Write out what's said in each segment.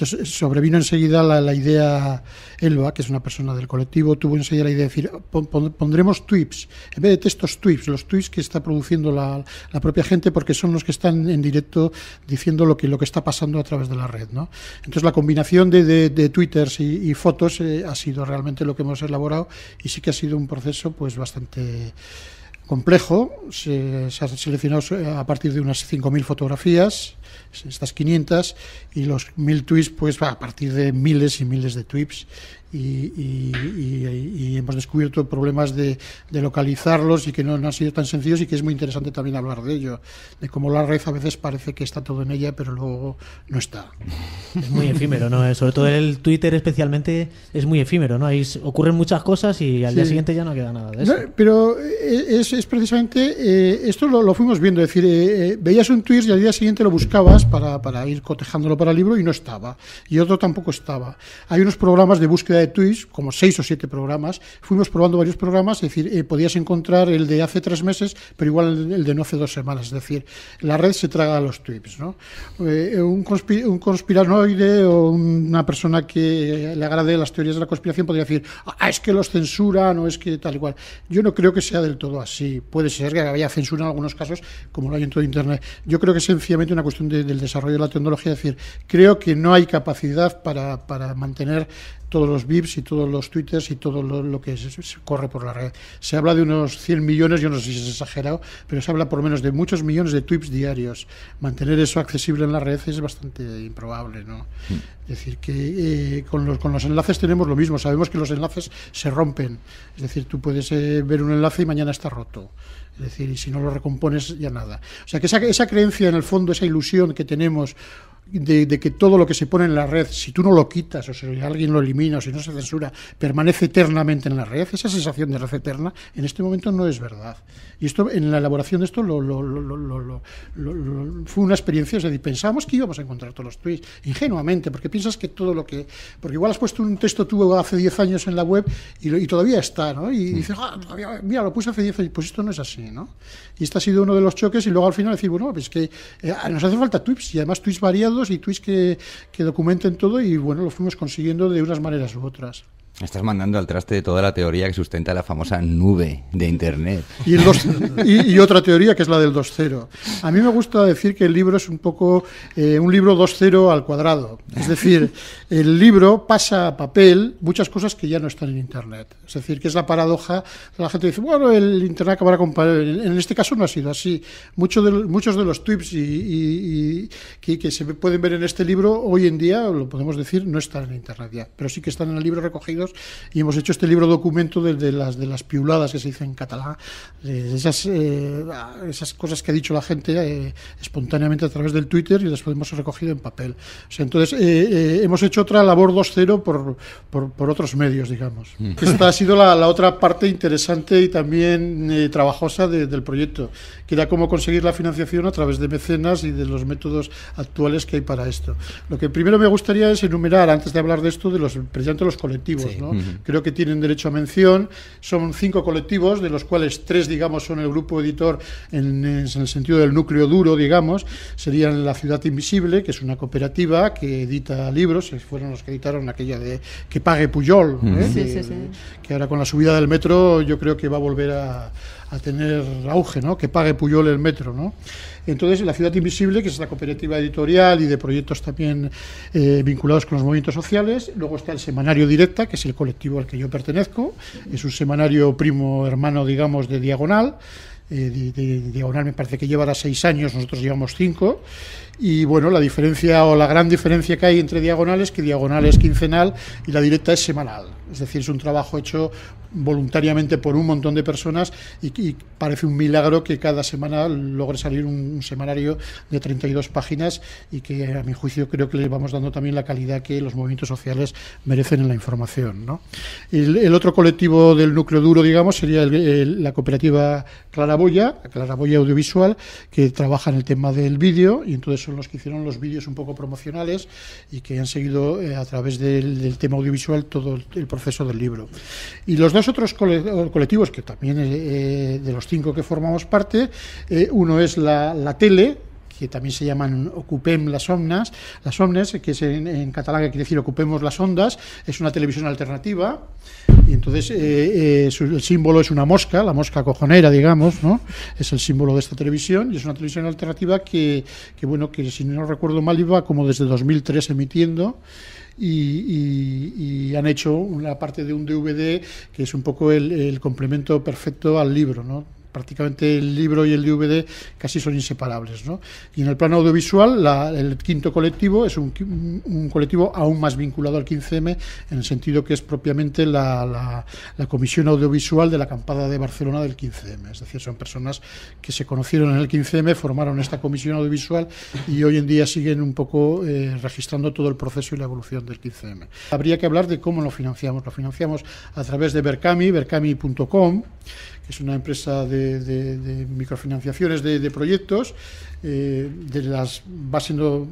Entonces sobrevino enseguida la, idea, Elba, que es una persona del colectivo, tuvo enseguida la idea de decir, pondremos tweets, en vez de textos tweets, los tweets que está produciendo la, propia gente porque son los que están en directo diciendo lo que, lo que está pasando a través de la red. ¿no? Entonces la combinación de, de, twitters y, fotos eh, ha sido realmente lo que hemos elaborado y sí que ha sido un proceso pues bastante complejo. Se, se ha seleccionado eh, a partir de unas 5.000 fotografías estas 500 y los 1000 tweets pues a partir de miles y miles de tweets y, hemos descubierto problemas de, localizarlos y que no, han sido tan sencillos y que es muy interesante también hablar de ello, de cómo la red a veces parece que está todo en ella pero luego no está. Es muy efímero, ¿no? Eh, sobre todo el Twitter especialmente es muy efímero, ¿no? Ahí ocurren muchas cosas y al día siguiente ya no queda nada de eso. pero eh, es, es precisamente, eh, esto lo, fuimos viendo, es decir, veías un tweet y al día siguiente lo buscabas para, para, ir cotejándolo para el libro y no estaba. Y otro tampoco estaba. Hay unos programas de búsqueda de tweets, como seis o siete programas. Fuimos probando varios programas, es decir, eh, podías encontrar el de hace tres meses, pero igual el de no hace dos semanas. Es decir, la red se traga a los tweets. ¿no? Eh, un, conspiranoide o una persona que le agrade las teorías de la conspiración podría decir, ah, es que los censuran o es que tal y cual. Yo no creo que sea del todo así. Puede ser que haya censura en algunos casos, como lo hay en todo Internet. Yo creo que es sencillamente una cuestión del desarrollo de la tecnología. Es decir, creo que no hay capacidad para, mantener todos los VIPs y todos los twitters y todo lo, que se, corre por la red. Se habla de unos 100 millones, yo no sé si es exagerado, pero se habla por lo menos de muchos millones de tweets diarios. Mantener eso accesible en la red es bastante improbable, ¿no? Hmm. Es decir, que eh, con, los, con los enlaces tenemos lo mismo, sabemos que los enlaces se rompen. Es decir, tú puedes eh, ver un enlace y mañana está roto. Es decir, y si no lo recompones, ya nada. O sea, que esa, esa creencia, en el fondo, esa ilusión que tenemos de, que todo lo que se pone en la red, si tú no lo quitas o si alguien lo elimina o si no se censura, permanece eternamente en la red, esa sensación de red eterna, en este momento no es verdad. Y esto en la elaboración de esto fue una experiencia, es pensamos que íbamos a encontrar todos los tweets, ingenuamente, porque piensas que todo lo que... Porque igual has puesto un texto tú hace 10 años en la web y, todavía está, ¿no? Y mm. dices, ah, mira, lo puse hace 10 años, pues esto no es así, ¿no? Y este ha sido uno de los choques y luego al final decimos bueno, pues que eh, nos hace falta tweets y además tweets variados y tweets que documenten todo y bueno, lo fuimos consiguiendo de unas maneras u otras. Estás mandando al traste de toda la teoría que sustenta la famosa nube de Internet. Y, otra teoría que es la del 2.0. A mí me gusta decir que el libro es un poco eh, un libro 2.0 al cuadrado. Es decir, el libro pasa a papel muchas cosas que ya no están en Internet. Es decir, que es la paradoja. La gente dice, bueno, el Internet acabará con... En este caso no ha sido así. Muchos de, muchos de los tuits y, que, que se pueden ver en este libro hoy en día, lo podemos decir, no están en Internet ya. Pero sí que están en el libro recogidos y hemos hecho este libro documento de, las de las piuladas que se dice en catalán, de esas, eh, esas cosas que ha dicho la gente eh, espontáneamente a través del Twitter y después hemos recogido en papel. entonces, eh, hemos hecho otra labor 2.0 por, por, otros medios, digamos. Mm. Esta ha sido la, otra parte interesante y también trabajosa del proyecto, que era cómo conseguir la financiación a través de mecenas y de los métodos actuales que hay para esto. Lo que primero me gustaría es enumerar, antes de hablar de esto, de los precisamente los colectivos, Creo que tienen derecho a mención. Son cinco colectivos, de los cuales tres, digamos, son el grupo editor en, el sentido del núcleo duro, digamos. Serían La Ciudad Invisible, que es una cooperativa que edita libros, fueron los que editaron aquella de Que pague Puyol, ¿eh? que ahora con la subida del metro yo creo que va a volver a a tener auge, ¿no? que pague Puyol el metro. ¿no? Entonces, la Ciudad Invisible, que es la cooperativa editorial y de proyectos también eh, vinculados con los movimientos sociales. Luego está el Semanario Directa, que es el colectivo al que yo pertenezco. Es un semanario primo hermano, digamos, de Diagonal. Eh, Diagonal me parece que lleva llevará seis años, nosotros llevamos cinco. Y bueno, la diferencia o la gran diferencia que hay entre Diagonal es que Diagonal es quincenal y la directa es semanal. Es decir, es un trabajo hecho voluntariamente por un montón de personas y, parece un milagro que cada semana logre salir un, semanario de 32 páginas y que a mi juicio creo que le vamos dando también la calidad que los movimientos sociales merecen en la información. ¿no? El, otro colectivo del núcleo duro, digamos, sería la cooperativa Claraboya, Claraboya Audiovisual, que trabaja en el tema del vídeo y entonces son los que hicieron los vídeos un poco promocionales y que han seguido eh, a través del, del tema audiovisual todo el proceso proceso del libro. Y los dos otros colectivos, que también eh, eh, de los cinco que formamos parte, eh, uno es la, la tele, que también se llaman Ocupem las ondas las Omnes, que en, catalán quiere decir Ocupemos las Ondas, es una televisión alternativa y entonces eh, eh, el símbolo es una mosca, la mosca cojonera, digamos, ¿no? Es el símbolo de esta televisión y es una televisión alternativa que, bueno, que si no recuerdo mal iba como desde 2003 emitiendo. Y, y, y, han hecho una parte de un DVD que es un poco el, el complemento perfecto al libro, ¿no? prácticamente el libro y el DVD casi son inseparables. Y en el plano audiovisual, el quinto colectivo es un, colectivo aún más vinculado al 15M, en el sentido que es propiamente la, comisión audiovisual de la acampada de Barcelona del 15M. Es decir, son personas que se conocieron en el 15M, formaron esta comisión audiovisual y hoy en día siguen un poco eh, registrando todo el proceso y la evolución del 15M. Habría que hablar de cómo lo financiamos. Lo financiamos a través de BerCami, BerCami.com es una empresa de, microfinanciaciones de, proyectos. Eh, de las va siendo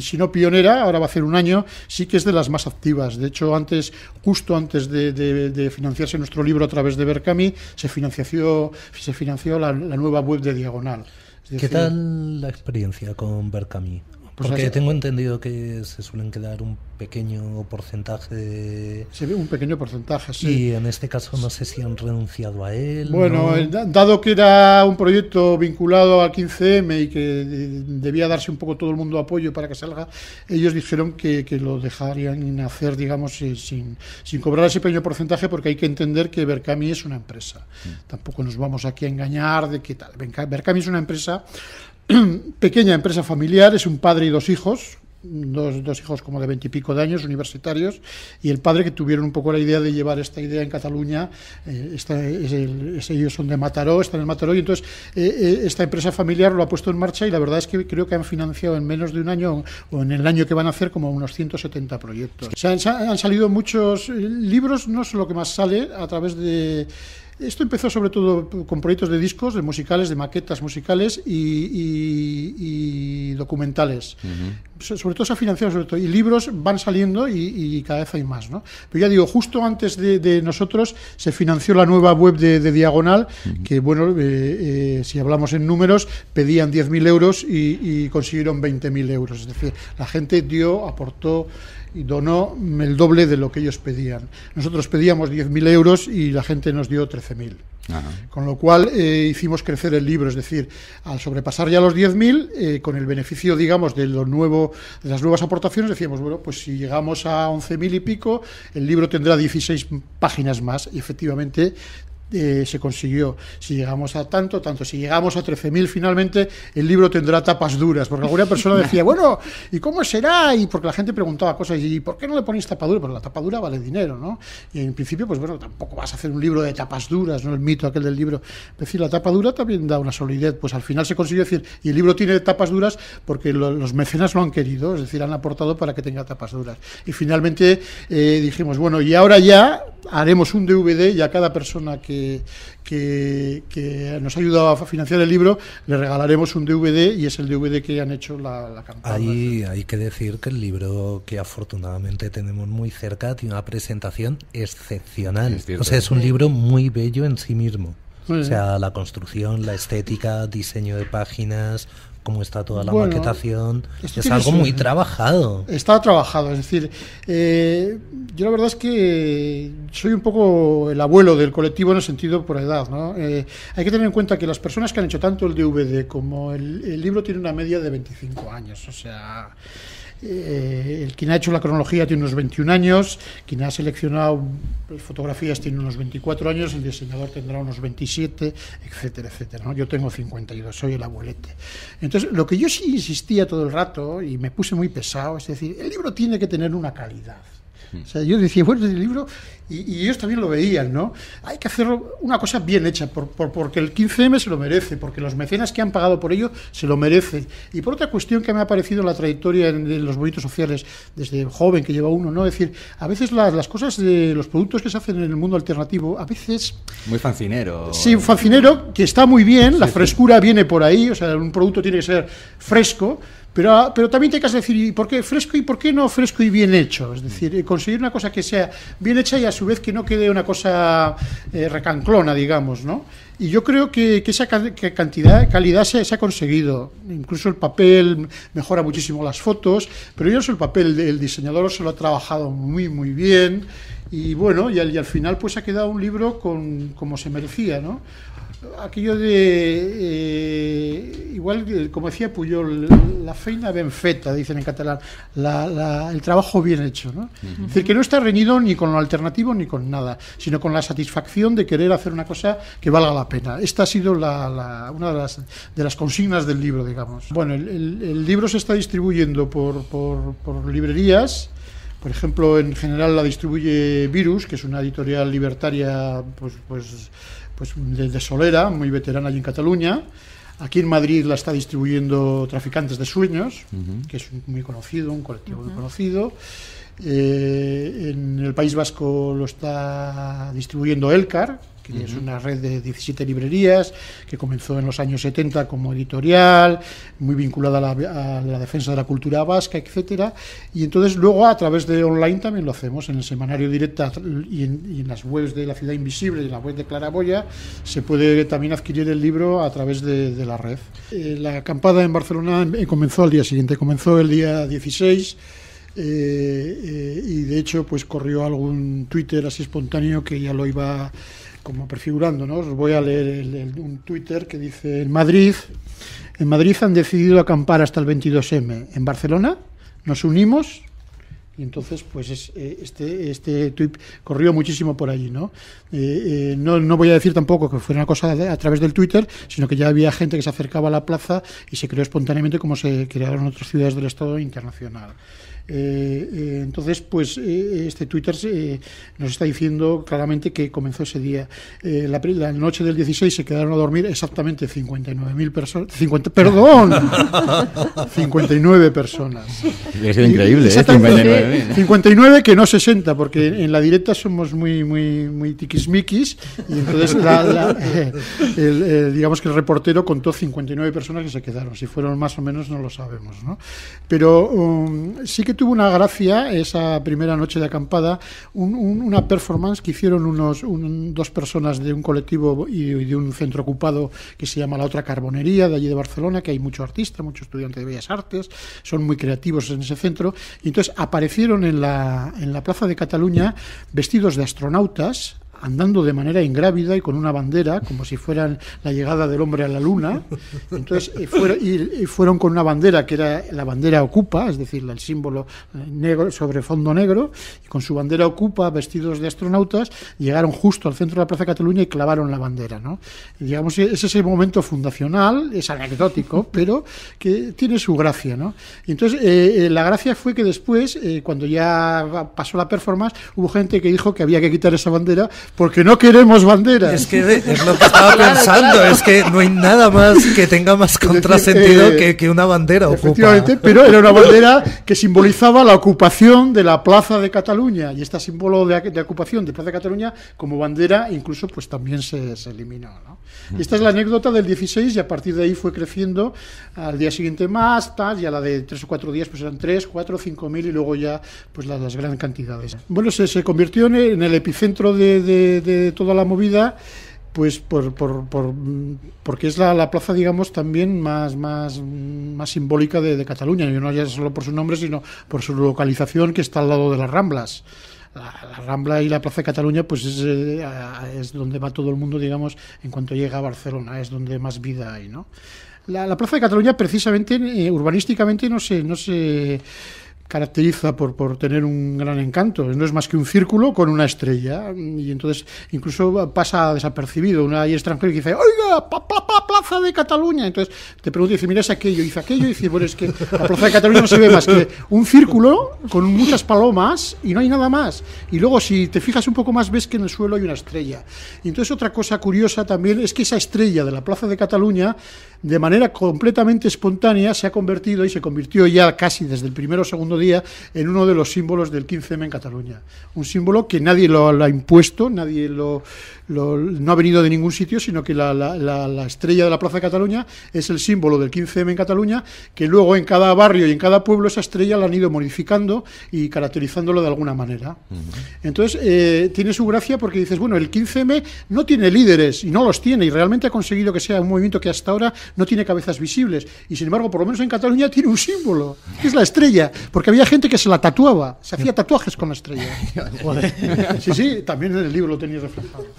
si no pionera ahora va a hacer un año sí que es de las más activas de hecho antes justo antes de, financiarse nuestro libro a través de BerCami, se financió se financió la, nueva web de Diagonal ¿Qué tal la experiencia con BerCami? Pues porque tengo entendido que se suelen quedar un pequeño porcentaje. Se ve un pequeño porcentaje, sí. Y en este caso no sé si han renunciado a él. Bueno, dado que era un proyecto vinculado al 15M y que eh, debía darse un poco todo el mundo apoyo para que salga, ellos dijeron que, lo dejarían hacer, digamos, eh, sin, cobrar ese pequeño porcentaje, porque hay que entender que Berkami es una empresa. Mm. Tampoco nos vamos aquí a engañar de qué tal. Berkami es una empresa pequeña empresa familiar, es un padre y dos hijos, Dos, hijos como de veintipico de años, universitarios, y el padre que tuvieron un poco la idea de llevar esta idea en Cataluña, eh, ellos son de Mataró, están en Mataró, y entonces eh, eh, esta empresa familiar lo ha puesto en marcha y la verdad es que creo que han financiado en menos de un año o en el año que van a hacer como unos 170 proyectos. han, han salido muchos libros, no sé lo que más sale a través de esto empezó sobre todo con proyectos de discos, de musicales, de maquetas musicales y, documentales. Sobre todo se ha financiado, sobre todo, y libros van saliendo y, cada vez hay más. ¿no? Pero ya digo, justo antes de, nosotros se financió la nueva web de, Diagonal, que bueno, eh, eh, si hablamos en números, pedían 10.000 euros y, consiguieron 20.000 euros. Es decir, la gente dio, aportó y donó el doble de lo que ellos pedían. Nosotros pedíamos 10.000 euros y la gente nos dio 13.000. Con lo cual eh, hicimos crecer el libro, es decir, al sobrepasar ya los 10.000, eh, con el beneficio, digamos, de, lo nuevo, de las nuevas aportaciones, decíamos, bueno, pues si llegamos a 11.000 y pico, el libro tendrá 16 páginas más y efectivamente eh, se consiguió. Si llegamos a tanto, tanto. Si llegamos a 13.000 finalmente, el libro tendrá tapas duras. Porque alguna persona decía, bueno, ¿y cómo será? Y porque la gente preguntaba cosas, ¿y por qué no le ponéis tapa dura? porque la tapa dura vale dinero, ¿no? Y en principio, pues bueno, tampoco vas a hacer un libro de tapas duras, ¿no? El mito aquel del libro. Es decir, la tapa dura también da una solidez. Pues al final se consiguió decir, y el libro tiene tapas duras porque los mecenas lo han querido, es decir, han aportado para que tenga tapas duras. Y finalmente eh, dijimos, bueno, y ahora ya haremos un DVD y a cada persona que que, nos ha ayudado a financiar el libro, le regalaremos un DVD y es el DVD que han hecho la, la campaña. Hay, que decir que el libro que afortunadamente tenemos muy cerca tiene una presentación excepcional. o sea, es un libro muy bello en sí mismo. O sea, la construcción, la estética, diseño de páginas, cómo está toda la maquetación. Es algo muy trabajado. Está trabajado, es decir, eh, yo la verdad es que soy un poco el abuelo del colectivo en el sentido por edad. ¿no? Eh, hay que tener en cuenta que las personas que han hecho tanto el DVD como el, libro tienen una media de 25 años, o sea... Eh, el quien ha hecho la cronología tiene unos 21 años, quien ha seleccionado pues, fotografías tiene unos 24 años, el diseñador tendrá unos 27, etcétera, etcétera. Yo tengo 52, soy el abuelete. Entonces, lo que yo sí insistía todo el rato y me puse muy pesado, es decir, el libro tiene que tener una calidad. Mm. O sea, yo decía, bueno, el libro, y, ellos también lo veían, ¿no? Hay que hacer una cosa bien hecha, por, porque el 15M se lo merece, porque los mecenas que han pagado por ello se lo merecen. Y por otra cuestión que me ha parecido en la trayectoria de los bonitos sociales, desde joven que lleva uno, ¿no? Es decir, a veces las, las cosas de los productos que se hacen en el mundo alternativo, a veces. Muy fancinero. Sí, fancinero, que está muy bien, la frescura viene por ahí, o sea, un producto tiene que ser fresco Ah, pero, también te que decir, ¿y por qué fresco y por qué no fresco y bien hecho? Es decir, eh, conseguir una cosa que sea bien hecha y a su vez que no quede una cosa eh, recanclona, digamos, ¿no? Y yo creo que, esa cantidad, calidad se, ha conseguido. Incluso el papel mejora muchísimo las fotos, pero yo el papel del diseñador se lo ha trabajado muy, muy bien. Y bueno, y al, final pues ha quedado un libro con, como se merecía, ¿no? aquello de, eh, igual eh, como decía Puyol, la feina ben feta, dicen en catalán, el trabajo bien hecho. ¿no? Es decir, que no está reñido ni con lo alternativo ni con nada, sino con la satisfacción de querer hacer una cosa que valga la pena. Esta ha sido una de las, consignas del libro, digamos. Bueno, el, libro se está distribuyendo por, por librerías. Por ejemplo, en general la distribuye Virus, que es una editorial libertaria pues, pues, pues de, Solera, muy veterana allí en Cataluña. Aquí en Madrid la está distribuyendo Traficantes de Sueños, que es muy conocido, un colectivo muy conocido. Eh, en el País Vasco lo está distribuyendo Elcar, que es una red de 17 librerías que comenzó en los años 70 como editorial, muy vinculada a la, defensa de la cultura vasca, etcétera. Y entonces luego a través de online también lo hacemos, en el semanario directo y en, las webs de La Ciudad Invisible y en la web de Claraboya, se puede también adquirir el libro a través de, la red. Eh, la acampada en Barcelona eh, comenzó al día siguiente, comenzó el día 16. Eh, y de hecho pues corrió algún Twitter así espontáneo que ya lo iba como prefigurándonos, os voy a leer un Twitter que dice, en Madrid, en Madrid han decidido acampar hasta el 22M, en Barcelona nos unimos y entonces, pues eh, este, este tweet corrió muchísimo por allí, ¿no? Eh, eh, ¿no? ¿no? voy a decir tampoco que fuera una cosa a través del Twitter, sino que ya había gente que se acercaba a la plaza y se creó espontáneamente como se crearon otras ciudades del Estado internacional. Eh, eh, entonces, pues eh, este Twitter nos está diciendo claramente que comenzó ese día. La, noche del 16 se quedaron a dormir exactamente 59.000 personas. perdón, 59 personas. Es increíble, 59, 59 que no 60, porque en la directa somos muy, muy, muy tiquismiquis. Y entonces, digamos que el reportero contó 59 personas que se quedaron. Si fueron más o menos, no lo sabemos. ¿no? Pero um, sí que tuvo una gracia esa primera noche de acampada, una performance que hicieron unos dos personas de un colectivo y, de un centro ocupado que se llama La Otra Carbonería, de allí de Barcelona, que hay muchos artistas, muchos estudiantes de Bellas Artes, son muy creativos en ese centro. Y entonces aparecieron en la, en la Plaza de Cataluña vestidos de astronautas, andando de manera ingrávida y con una bandera, como si fueran la llegada del hombre a la luna. Entonces, eh, fueron, y, fueron con una bandera que era la bandera ocupa, es decir, el símbolo eh, negro sobre fondo negro, y con su bandera ocupa, vestidos de astronautas, llegaron justo al centro de la Plaza Cataluña y clavaron la bandera. ¿no? ...digamos, digamos, e-, es ese momento fundacional, es anecdótico, pero que tiene su gracia. ¿no? entonces, eh, la gracia fue que después, cuando ya pasó la performance, hubo gente que dijo que había que quitar esa bandera porque no queremos banderas. Es que es lo que estaba pensando, es que no hay nada más que tenga más contrasentido eh, que, que, una bandera efectivamente, pero era una bandera que simbolizaba la ocupación de la Plaza de Cataluña, y este símbolo de, de ocupación de Plaza de Cataluña como bandera incluso pues también se, se eliminó. ¿no? Mm. esta es la anécdota del 16 y a partir de ahí fue creciendo, al día siguiente más, tal, y a la de tres o cuatro días pues eran tres, cuatro, cinco mil y luego ya pues las, las grandes cantidades. Bueno, se, se convirtió en el epicentro de de, toda la movida pues porque es la, plaza, digamos, también más, simbólica de, Cataluña, y no ya solo por su nombre, sino por su localización que está al lado de las Ramblas. La, Rambla y la Plaza de Cataluña, pues eh, es, donde va todo el mundo, digamos, en cuanto llega a Barcelona, es donde más vida hay, ¿no? La, Plaza de Cataluña, precisamente, eh, urbanísticamente, no sé No se caracteriza por, por tener un gran encanto. No es más que un círculo con una estrella. Y entonces incluso pasa desapercibido. Una y extranjero que dice, oiga, plaza de Cataluña. Entonces te pregunta y dice, mira, es aquello, hice aquello. Y dice, bueno, es que la plaza de Cataluña no se ve más que un círculo con muchas palomas y no hay nada más. Y luego si te fijas un poco más ves que en el suelo hay una estrella. Y entonces otra cosa curiosa también es que esa estrella de la plaza de Cataluña de manera completamente espontánea se ha convertido y se convirtió ya casi desde el primero o segundo día en uno de los símbolos del 15M en Cataluña. Un símbolo que nadie lo, ha impuesto, nadie lo, no ha venido de ningún sitio, sino que la, estrella de la Plaza de Cataluña es el símbolo del 15M en Cataluña, que luego en cada barrio y en cada pueblo esa estrella la han ido modificando y caracterizándolo de alguna manera. Entonces, eh, tiene su gracia porque dices, bueno, el 15M no tiene líderes y no los tiene y realmente ha conseguido que sea un movimiento que hasta ahora no tiene cabezas visibles. Y sin embargo, por lo menos en Cataluña tiene un símbolo, que es la estrella, porque había gente que se la tatuaba, se hacía tatuajes con la estrella. Sí, sí, también en el libro lo tenía reflejado.